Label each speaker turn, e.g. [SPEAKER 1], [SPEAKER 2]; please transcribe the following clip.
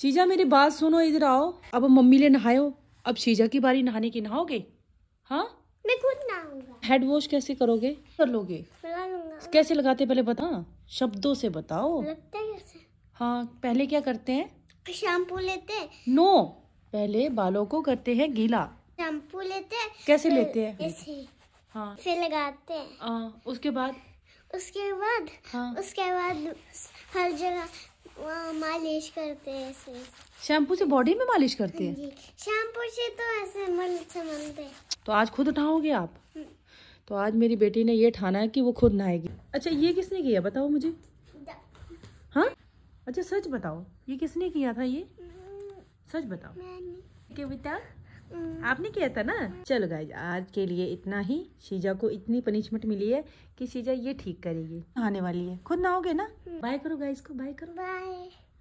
[SPEAKER 1] शीजा मेरी बात सुनो इधर आओ अब मम्मी ले नहायो अब शीजा की बारी नहाने की नहाओगे हाँ
[SPEAKER 2] मैं खुद नहाऊंगा
[SPEAKER 1] हेड वॉश कैसे करोगे कर लोगे लगा कैसे लगाते पहले बता शब्दों से बताओ
[SPEAKER 3] कैसे
[SPEAKER 1] हाँ पहले क्या करते हैं शैम्पू लेते हैं नो पहले बालों को करते हैं गीला
[SPEAKER 3] शैम्पू लेते हैं कैसे लेते हैं हाँ फिर लगाते हैं आ, हाँ, उसके बाद उसके बाद हाँ। उसके बाद हर जगह मालिश करते हैं ऐसे
[SPEAKER 1] शैम्पू से बॉडी में मालिश करते हैं
[SPEAKER 3] शैम्पू से तो ऐसे मन समझते
[SPEAKER 1] तो आज खुद उठाओगे आप हम्म। तो आज मेरी बेटी ने ये ठाना है कि वो खुद नहाएगी अच्छा ये किसने किया बताओ मुझे हाँ अच्छा सच बताओ ये किसने किया था
[SPEAKER 4] ये हम्म। सच बताओ मैंने। के कविता आपने किया था ना चलो गाइज आज के लिए इतना ही शीजा को इतनी पनिशमेंट मिली है कि शीजा ये ठीक करेगी आने वाली है खुद ना गए ना बाय करो गाइज को बाय करो बाय